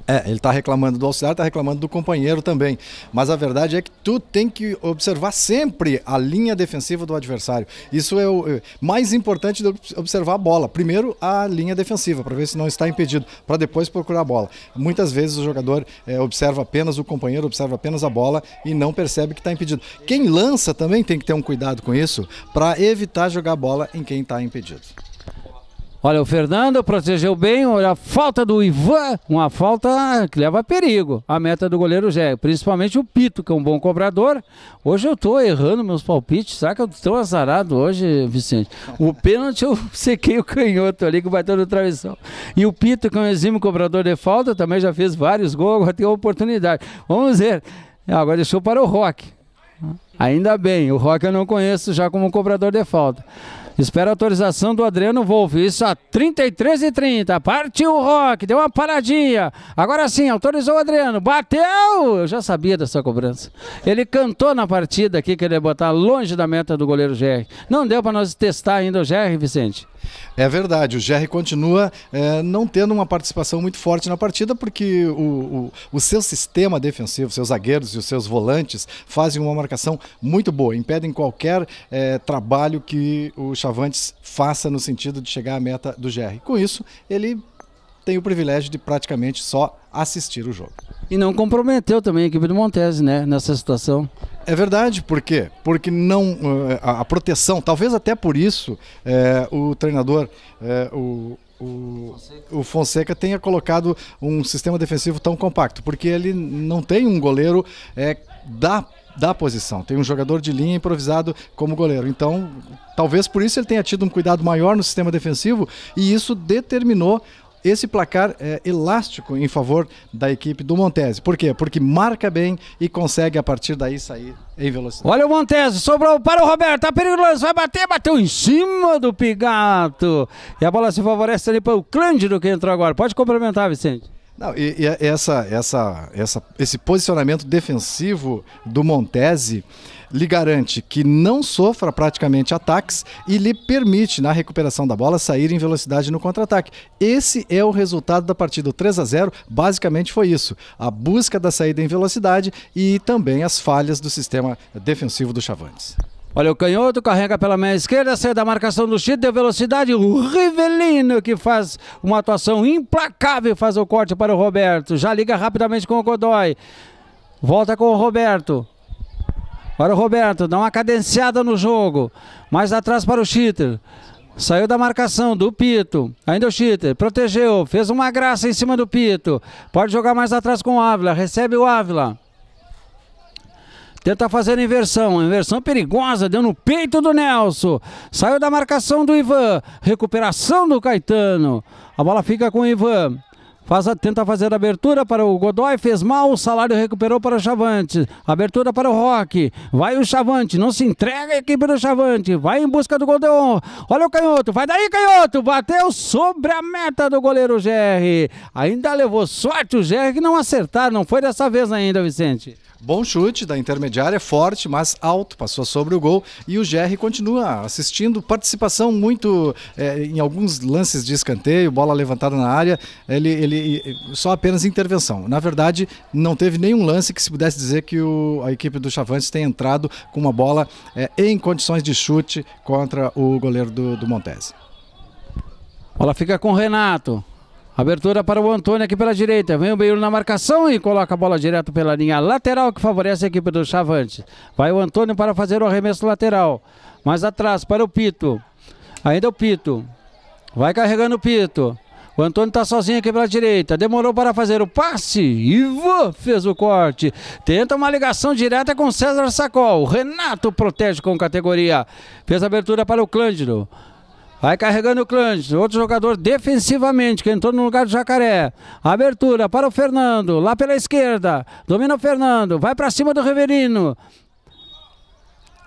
É, ele está reclamando do auxiliar, está reclamando do companheiro também. Mas a verdade é que tu tem que observar sempre a linha defensiva do adversário. Isso é o é, mais importante de observar a bola. Primeiro a linha defensiva, para ver se não está impedido, para depois procurar a bola. Muitas vezes o jogador é, observa apenas o companheiro, observa apenas a bola e não percebe que está impedido. Quem lança também tem que ter um cuidado com isso para evitar jogar a bola em quem está impedido. Olha, o Fernando protegeu bem, olha a falta do Ivan, uma falta que leva a perigo. A meta do goleiro Zé, principalmente o Pito, que é um bom cobrador. Hoje eu tô errando meus palpites, saca? Eu tô azarado hoje, Vicente. O pênalti eu sequei o canhoto ali que bateu no travessão. E o Pito, que é um exímio cobrador de falta, também já fez vários gols, agora tem a oportunidade. Vamos ver. Agora deixou para o Rock. Ainda bem, o Rock eu não conheço já como cobrador de falta. Espera a autorização do Adriano Wolff. Isso a 33 e 30. Partiu o Rock. Deu uma paradinha. Agora sim, autorizou o Adriano. Bateu! Eu já sabia dessa cobrança. Ele cantou na partida aqui que ele ia botar longe da meta do goleiro GR. Não deu para nós testar ainda o GR, Vicente. É verdade, o Jerry continua é, não tendo uma participação muito forte na partida, porque o, o, o, seu sistema defensivo, seus zagueiros e os seus volantes fazem uma marcação muito boa, impedem qualquer é, trabalho que o Chavantes faça no sentido de chegar à meta do GR. Com isso, ele tem o privilégio de praticamente só assistir o jogo. E não comprometeu também a equipe do Montese, né, nessa situação. É verdade, por quê? Porque não eh, a, proteção, talvez até por isso é, o treinador, é, o, o Fonseca. o, Fonseca tenha colocado um sistema defensivo tão compacto, porque ele não tem um goleiro é, da da posição. Tem um jogador de linha improvisado como goleiro. Então, talvez por isso ele tenha tido um cuidado maior no sistema defensivo e isso determinou esse placar é, elástico em favor da equipe do Montese. Por quê? Porque marca bem e consegue a partir daí sair em velocidade. Olha o Montese, sobrou para o Roberto, tá perigoso, vai bater, bateu em cima do Pigato. E a bola se favorece ali para o Cândido que entrou agora. Pode complementar, Vicente. Não, e, e é essa, essa, essa, esse posicionamento defensivo do Montese lhe garante que não sofra praticamente ataques e lhe permite, na recuperação da bola, sair em velocidade no contra-ataque. Esse é o resultado da partida. 3 a 0 basicamente foi isso: a busca da saída em velocidade e também as falhas do sistema defensivo do Chavantes. Olha o canhoto, carrega pela meia esquerda, sai da marcação do Chito, deu velocidade, o Rivelino que faz uma atuação implacável, faz o corte para o Roberto, já liga rapidamente com o Godoy, volta com o Roberto, para o Roberto, dá uma cadenciada no jogo, mais atrás para o Chitter, Saiu da marcação do Pito. Ainda o Cheater. Protegeu. Fez uma graça em cima do Pito. Pode jogar mais atrás com o Ávila. Recebe o Ávila. Tenta tá fazer a inversão. Inversão perigosa. Deu no peito do Nelson. Saiu da marcação do Ivan. Recuperação do Caetano. A bola fica com o Ivan. Faz a, tenta fazer a abertura para o Godoy, fez mal, o salário recuperou para o Chavante. Abertura para o Roque. Vai o Chavante, não se entrega a equipe do Chavante. Vai em busca do Godeon. Olha o canhoto, vai daí, canhoto. Bateu sobre a meta do goleiro Gerri. Ainda levou sorte o Gerri que não acertar, não foi dessa vez ainda, Vicente. Bom chute da intermediária, forte, mas alto, passou sobre o gol. E o GR continua assistindo, participação muito é, em alguns lances de escanteio, bola levantada na área, ele, ele só apenas intervenção. Na verdade, não teve nenhum lance que se pudesse dizer que o, a equipe do Chavantes tenha entrado com uma bola é, em condições de chute contra o goleiro do, do Montese. Bola fica com o Renato. Abertura para o Antônio aqui pela direita. Vem o Beiro na marcação e coloca a bola direto pela linha lateral que favorece a equipe do Chavante. Vai o Antônio para fazer o arremesso lateral. Mais atrás para o Pito. Ainda é o Pito. Vai carregando o Pito. O Antônio está sozinho aqui pela direita. Demorou para fazer o passe. Ivo fez o corte. Tenta uma ligação direta com César Sacol. Renato protege com categoria. Fez a abertura para o Cândido. Vai carregando o Clante. Outro jogador defensivamente, que entrou no lugar do Jacaré. Abertura para o Fernando. Lá pela esquerda. Domina o Fernando. Vai para cima do Riverino.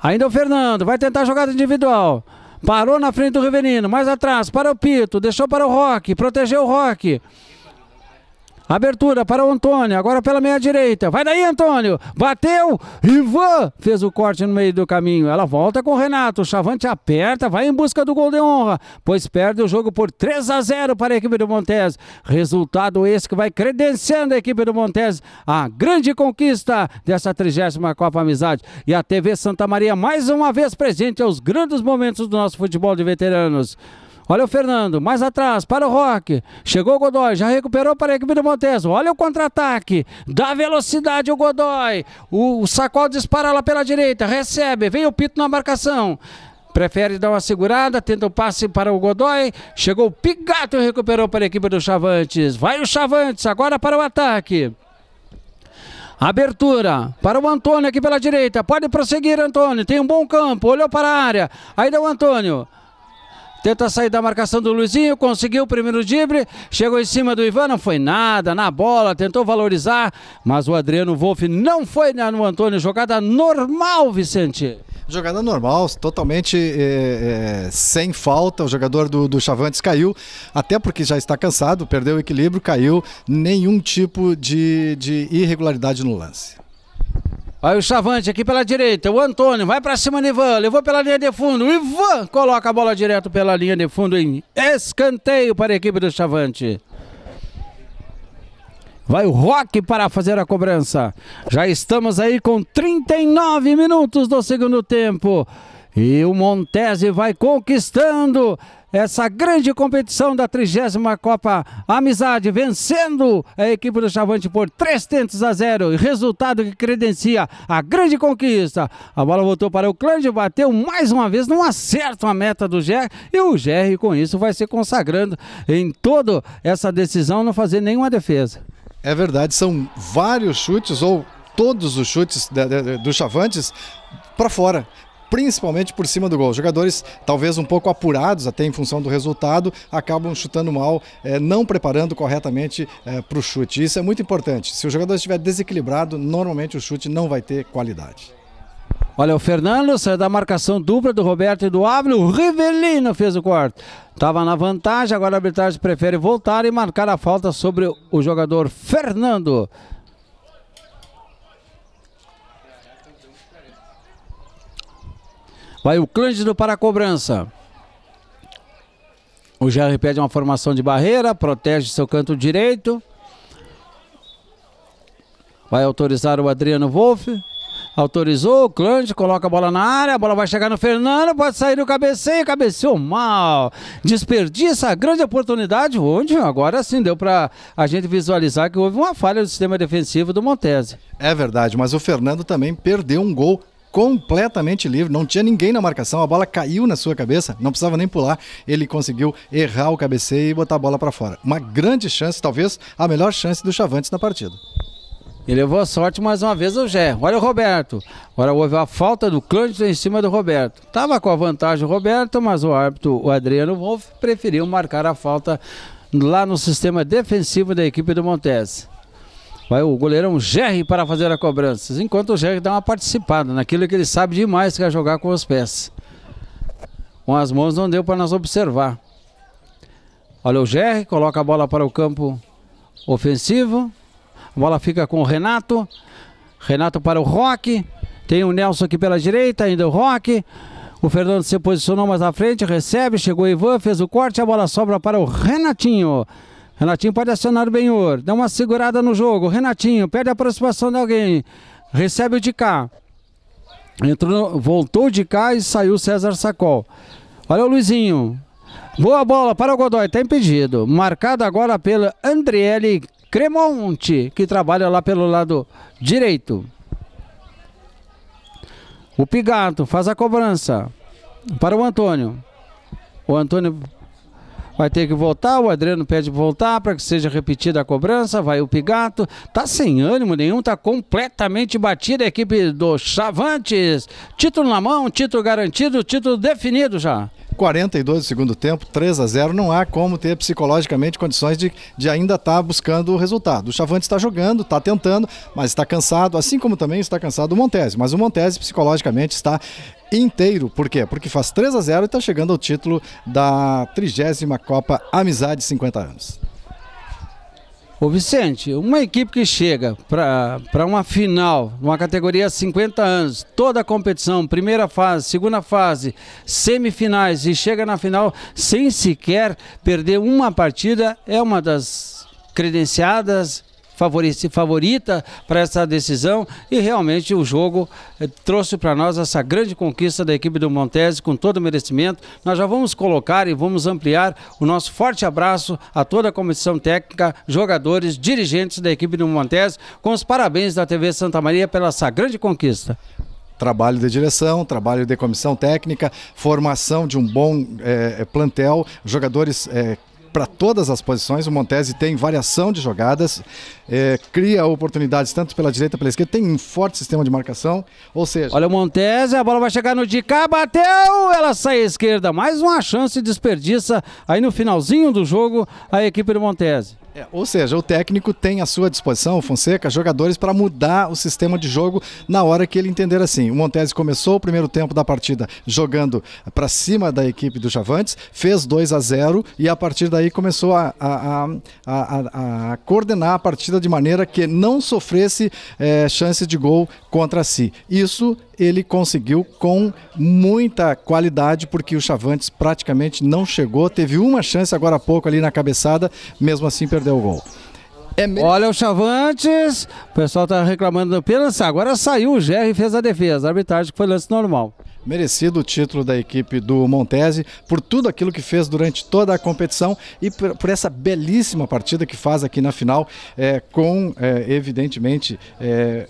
Ainda o Fernando. Vai tentar a jogada individual. Parou na frente do Riverino. Mais atrás para o Pito. Deixou para o Roque. Protegeu o Roque. Abertura para o Antônio, agora pela meia direita. Vai daí, Antônio. Bateu. Ivan fez o corte no meio do caminho. Ela volta com o Renato. O Chavante aperta, vai em busca do gol de honra, pois perde o jogo por 3 a 0 para a equipe do Montes. Resultado esse que vai credenciando a equipe do Montes a grande conquista dessa trigésima Copa Amizade. E a TV Santa Maria mais uma vez presente aos grandes momentos do nosso futebol de veteranos. Olha o Fernando, mais atrás, para o Roque. Chegou o Godoy, já recuperou para a equipe do Montes. Olha o contra-ataque. Dá velocidade o Godoy. O, o Sacol dispara lá pela direita, recebe, vem o Pito na marcação. Prefere dar uma segurada, tenta o um passe para o Godoy. Chegou o Pigato e recuperou para a equipe do Chavantes. Vai o Chavantes, agora para o ataque. Abertura para o Antônio aqui pela direita. Pode prosseguir, Antônio. Tem um bom campo. Olhou para a área. Aí deu o Antônio. Tenta sair da marcação do Luizinho, conseguiu o primeiro drible, chegou em cima do Ivan, não foi nada, na bola, tentou valorizar, mas o Adriano Wolff não foi né, no Antônio, jogada normal, Vicente. Jogada normal, totalmente é, é, sem falta. O jogador do, do Chavantes caiu, até porque já está cansado, perdeu o equilíbrio, caiu. Nenhum tipo de, de irregularidade no lance. Aí o Chavante aqui pela direita, o Antônio vai para cima do Ivan, levou pela linha de fundo, Ivan coloca a bola direto pela linha de fundo em escanteio para a equipe do Chavante. Vai o Rock para fazer a cobrança. Já estamos aí com 39 minutos do segundo tempo. E o Montese vai conquistando essa grande competição da trigésima Copa Amizade, vencendo a equipe do Chavante por 300 tentos a zero. Resultado que credencia a grande conquista. A bola voltou para o de bateu mais uma vez, não acerta a meta do GR e o GR com isso vai se consagrando em toda essa decisão, não fazer nenhuma defesa. É verdade, são vários chutes ou todos os chutes do Chavantes para fora principalmente por cima do gol. Os jogadores, talvez um pouco apurados até em função do resultado, acabam chutando mal, é, não preparando corretamente é, eh, para o chute. Isso é muito importante. Se o jogador estiver desequilibrado, normalmente o chute não vai ter qualidade. Olha, o Fernando saiu é da marcação dupla do Roberto e do Ávila. O Rivelino fez o corte. Estava na vantagem, agora a arbitragem prefere voltar e marcar a falta sobre o jogador Fernando. Vai o Cândido para a cobrança. O Jair pede uma formação de barreira, protege seu canto direito. Vai autorizar o Adriano Wolff. Autorizou o Clante, coloca a bola na área, a bola vai chegar no Fernando, pode sair no cabeceio, cabeceou mal. Desperdiça a grande oportunidade, onde agora sim deu para a gente visualizar que houve uma falha do sistema defensivo do Montese. É verdade, mas o Fernando também perdeu um gol completamente livre, não tinha ninguém na marcação, a bola caiu na sua cabeça, não precisava nem pular, ele conseguiu errar o cabeceio e botar a bola para fora. Uma grande chance, talvez a melhor chance do Chavantes na partida. ele levou a sorte mais uma vez o Gé. Olha o Roberto. Agora houve a falta do Cândido em cima do Roberto. Tava com a vantagem o Roberto, mas o árbitro, o Adriano Wolff, preferiu marcar a falta lá no sistema defensivo da equipe do Montes. Vai o goleirão Gerry para fazer a cobrança. Enquanto o Gerry dá uma participada naquilo que ele sabe demais, que é jogar com os pés. Com as mãos não deu para nós observar. Olha o Gerry, coloca a bola para o campo ofensivo. A bola fica com o Renato. Renato para o Roque. Tem o Nelson aqui pela direita, ainda o Roque. O Fernando se posicionou mais à frente, recebe, chegou o Ivan, fez o corte, a bola sobra para o Renatinho. Renatinho pode acionar o Benhor. Dá uma segurada no jogo. Renatinho perde a aproximação de alguém. Recebe o de cá. Entrou, voltou de cá e saiu César Sacol. Olha o Luizinho. Boa bola para o Godoy. Está impedido. Marcado agora pelo Andriele Cremonte, que trabalha lá pelo lado direito. O Pigato faz a cobrança para o Antônio. O Antônio vai ter que voltar, o Adriano pede para voltar para que seja repetida a cobrança, vai o Pigato, tá sem ânimo nenhum, tá completamente batida a equipe do Chavantes. Título na mão, título garantido, título definido já. 42 do segundo tempo, 3 a 0 não há como ter psicologicamente condições de, de ainda estar tá buscando o resultado. O Chavante está jogando, está tentando, mas está cansado, assim como também está cansado o Montese. Mas o Montese psicologicamente está inteiro. Por quê? Porque faz 3 a 0 e está chegando ao título da trigésima Copa Amizade 50 anos. Ô Vicente, uma equipe que chega para uma final, uma categoria 50 anos, toda a competição, primeira fase, segunda fase, semifinais e chega na final sem sequer perder uma partida, é uma das credenciadas favorita para essa decisão e realmente o jogo eh, trouxe para nós essa grande conquista da equipe do Montese com todo o merecimento. Nós já vamos colocar e vamos ampliar o nosso forte abraço a toda a comissão técnica, jogadores, dirigentes da equipe do Montese, com os parabéns da TV Santa Maria pela essa grande conquista trabalho de direção, trabalho de comissão técnica, formação de um bom é, plantel, jogadores é, para todas as posições. O Montese tem variação de jogadas, é, cria oportunidades tanto pela direita pela esquerda, tem um forte sistema de marcação. Ou seja. Olha o Montese, a bola vai chegar no de cá, bateu! Ela sai à esquerda. Mais uma chance desperdiça aí no finalzinho do jogo a equipe do Montese. É, ou seja, o técnico tem à sua disposição, Fonseca, jogadores para mudar o sistema de jogo na hora que ele entender assim. O Montese começou o primeiro tempo da partida jogando para cima da equipe do Chavantes, fez 2 a 0 e a partir daí começou a, a, a, a, coordenar a partida de maneira que não sofresse é, chance de gol contra si. Isso ele conseguiu com muita qualidade, porque o Chavantes praticamente não chegou, teve uma chance agora há pouco ali na cabeçada, mesmo assim perdeu o gol. É me... Olha o Chavantes, o pessoal está reclamando do pênalti, agora saiu o Gerry e fez a defesa, a arbitragem que foi lance normal. Merecido o título da equipe do Montese por tudo aquilo que fez durante toda a competição e por, por essa belíssima partida que faz aqui na final, é, com, é, evidentemente, é,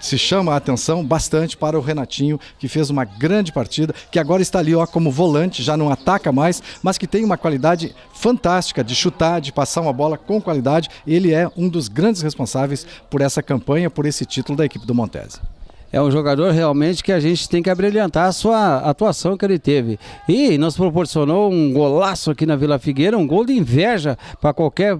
se chama a atenção bastante para o Renatinho, que fez uma grande partida, que agora está ali ó, como volante, já não ataca mais, mas que tem uma qualidade fantástica de chutar, de passar uma bola com qualidade. Ele é um dos grandes responsáveis por essa campanha, por esse título da equipe do Montese é um jogador realmente que a gente tem que abrilhantar a sua atuação que ele teve. E nos proporcionou um golaço aqui na Vila Figueira, um gol de inveja para qualquer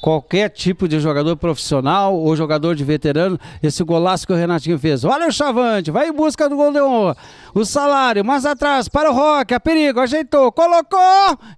qualquer tipo de jogador profissional ou jogador de veterano, esse golaço que o Renatinho fez. Olha o Chavante, vai em busca do gol de honra. O salário, mais atrás, para o Roque, a perigo, ajeitou, colocou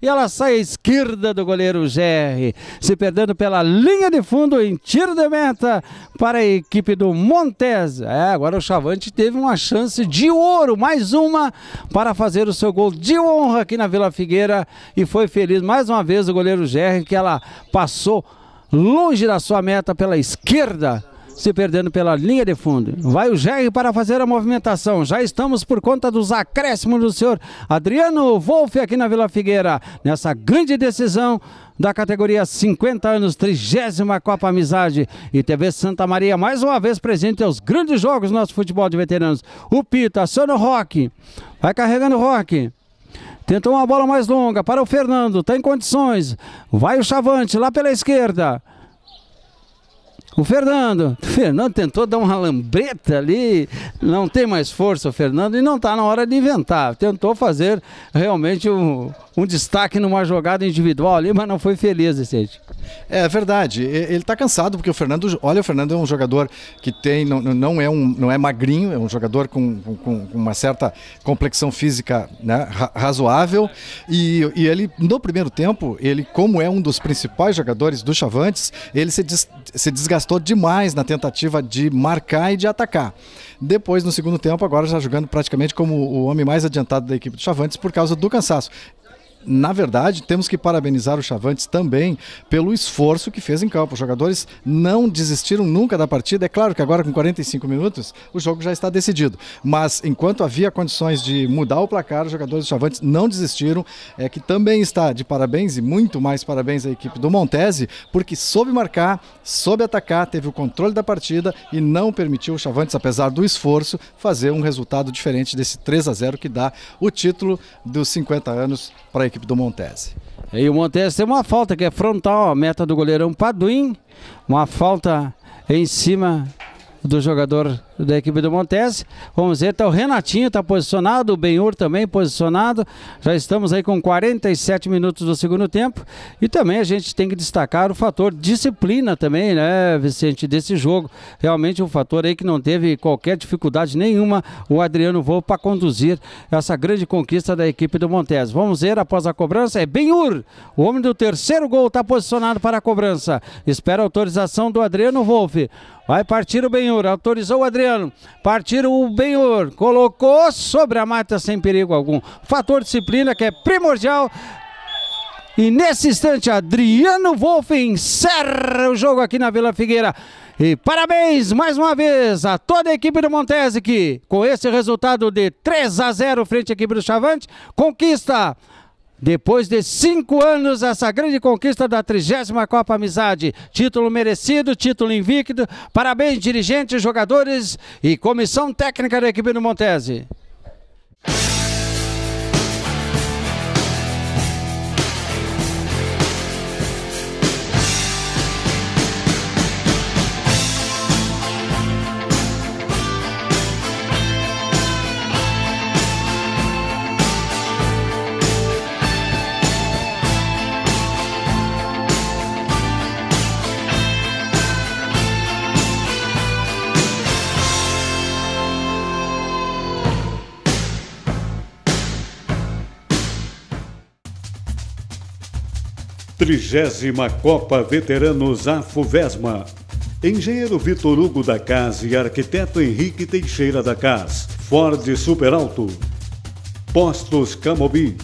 e ela sai à esquerda do goleiro GR, se perdendo pela linha de fundo em tiro de meta para a equipe do Montes. É, agora o Chavante teve uma chance de ouro, mais uma, para fazer o seu gol de honra aqui na Vila Figueira e foi feliz mais uma vez o goleiro GR que ela passou passou longe da sua meta pela esquerda, se perdendo pela linha de fundo. Vai o Jerry para fazer a movimentação. Já estamos por conta dos acréscimos do senhor Adriano Wolff aqui na Vila Figueira, nessa grande decisão da categoria 50 anos, trigésima Copa Amizade e TV Santa Maria, mais uma vez presente aos grandes jogos do nosso futebol de veteranos. O Pita, aciona o Rock, vai carregando o Rock, Tentou uma bola mais longa para o Fernando. Tem tá condições. Vai o Chavante lá pela esquerda. O Fernando. O Fernando tentou dar uma lambreta ali. Não tem mais força o Fernando e não está na hora de inventar. Tentou fazer realmente o. Um um destaque numa jogada individual ali, mas não foi feliz, Vicente. É verdade. Ele está cansado porque o Fernando, olha, o Fernando é um jogador que tem, não, não é um, não é magrinho, é um jogador com, com, com uma certa complexão física né, razoável e, e, ele no primeiro tempo, ele como é um dos principais jogadores do Chavantes, ele se, des, se desgastou demais na tentativa de marcar e de atacar. Depois no segundo tempo, agora já jogando praticamente como o homem mais adiantado da equipe do Chavantes por causa do cansaço na verdade, temos que parabenizar o Chavantes também pelo esforço que fez em campo. Os jogadores não desistiram nunca da partida. É claro que agora, com 45 minutos, o jogo já está decidido. Mas enquanto havia condições de mudar o placar, os jogadores do Chavantes não desistiram. É que também está de parabéns e muito mais parabéns à equipe do Montese, porque soube marcar, soube atacar, teve o controle da partida e não permitiu o Chavantes, apesar do esforço, fazer um resultado diferente desse 3 a 0 que dá o título dos 50 anos para a equipe equipe do Montese. E o Montese tem uma falta que é frontal, a meta do goleirão Paduim, uma falta em cima do jogador da equipe do Montese. Vamos ver, tá o Renatinho tá posicionado, o Benhur também posicionado. Já estamos aí com 47 minutos do segundo tempo. E também a gente tem que destacar o fator disciplina também, né, Vicente, desse jogo. Realmente um fator aí que não teve qualquer dificuldade nenhuma o Adriano Voo para conduzir essa grande conquista da equipe do Montese. Vamos ver após a cobrança, é Benhur, o homem do terceiro gol tá posicionado para a cobrança. Espera a autorização do Adriano Wolff. Vai partir o Benhur, autorizou o Adriano Adriano. Partiram o Benhor, colocou sobre a mata sem perigo algum. Fator disciplina que é primordial. E nesse instante, Adriano Wolff encerra o jogo aqui na Vila Figueira. E parabéns mais uma vez a toda a equipe do Montese que, com esse resultado de 3 a 0 frente à equipe do Chavante, conquista depois de cinco anos, essa grande conquista da trigésima Copa Amizade. Título merecido, título invicto. Parabéns, dirigentes, jogadores e comissão técnica da equipe do Montese. 30 Copa Veteranos AFUVESMA. Engenheiro Vitor Hugo da Casa e arquiteto Henrique Teixeira da Casa. Ford Super Alto. Postos Camobi.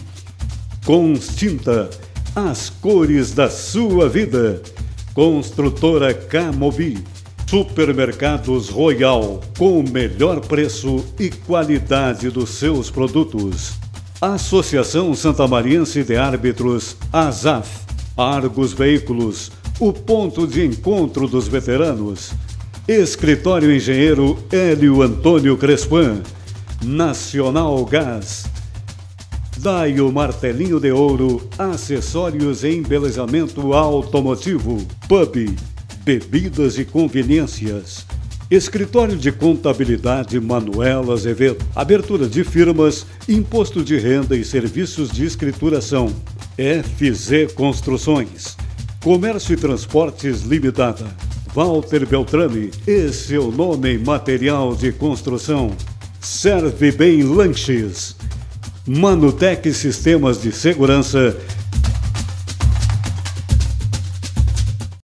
Constinta. As cores da sua vida. Construtora Camobi. Supermercados Royal, com o melhor preço e qualidade dos seus produtos. Associação Santamariense de Árbitros, ASAF. Argos Veículos, o ponto de encontro dos veteranos. Escritório Engenheiro Hélio Antônio Crespan. Nacional Gás. Dai o Martelinho de Ouro, acessórios e embelezamento automotivo. Pub, bebidas e conveniências. Escritório de Contabilidade Manuel Azevedo. Abertura de firmas, imposto de renda e serviços de escrituração. FZ Construções, Comércio e Transportes Limitada, Walter Beltrame é o nome em material de construção. Serve bem lanches. Manutec Sistemas de Segurança